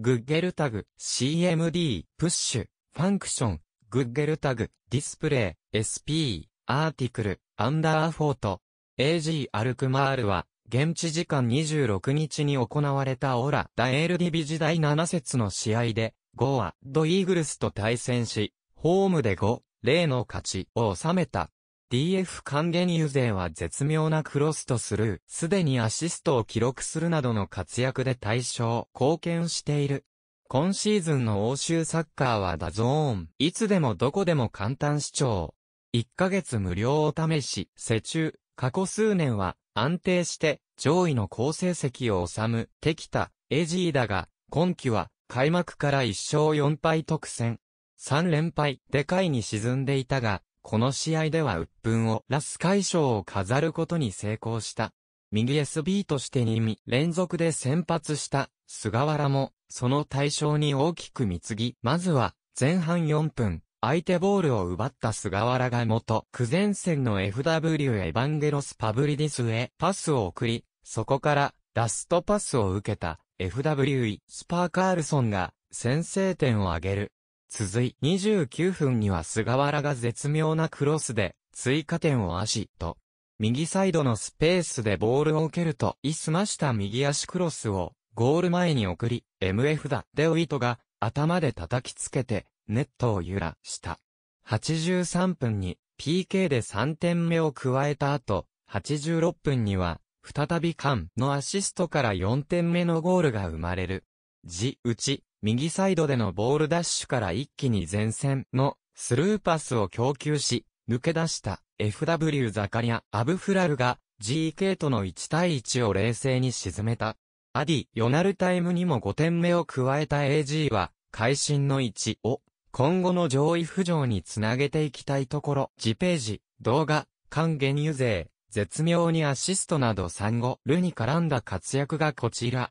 グッゲルタグ、CMD、プッシュ、ファンクション、グッゲルタグ、ディスプレイ、SP、アーティクル、アンダーフォート、AG アルクマールは、現地時間26日に行われたオラ・ダエルディビ時代7節の試合で、ゴア・ドイーグルスと対戦し、ホームで5、0の勝ちを収めた。DF 還元油税は絶妙なクロスとスルー、すでにアシストを記録するなどの活躍で対象、貢献している。今シーズンの欧州サッカーはダゾーン、いつでもどこでも簡単視聴。1ヶ月無料を試し、世中、過去数年は安定して上位の好成績を収む、敵キエジーだが、今季は開幕から1勝4敗特選。3連敗でかいに沈んでいたが、この試合では鬱憤をラス解消を飾ることに成功した。右 SB として2味連続で先発した菅原も、その対象に大きく貢ぎ、まずは前半4分、相手ボールを奪った菅原が元、苦前線の FW エヴァンゲロス・パブリディスへパスを送り、そこからラストパスを受けた FWE スパーカールソンが先制点を挙げる。続い29分には菅原が絶妙なクロスで追加点を足と右サイドのスペースでボールを受けると、いすました右足クロスをゴール前に送り、MF だデオイトが頭で叩きつけてネットを揺らした。83分に PK で3点目を加えた後、86分には再びカンのアシストから4点目のゴールが生まれる。じ、うち、右サイドでのボールダッシュから一気に前線のスルーパスを供給し、抜け出した FW ザカリア・アブフラルが GK との1対1を冷静に沈めた。アディ・ヨナルタイムにも5点目を加えた AG は、会心の1を、今後の上位浮上につなげていきたいところ。次ページ、動画、還元油税、絶妙にアシストなど産後、ルに絡んだ活躍がこちら。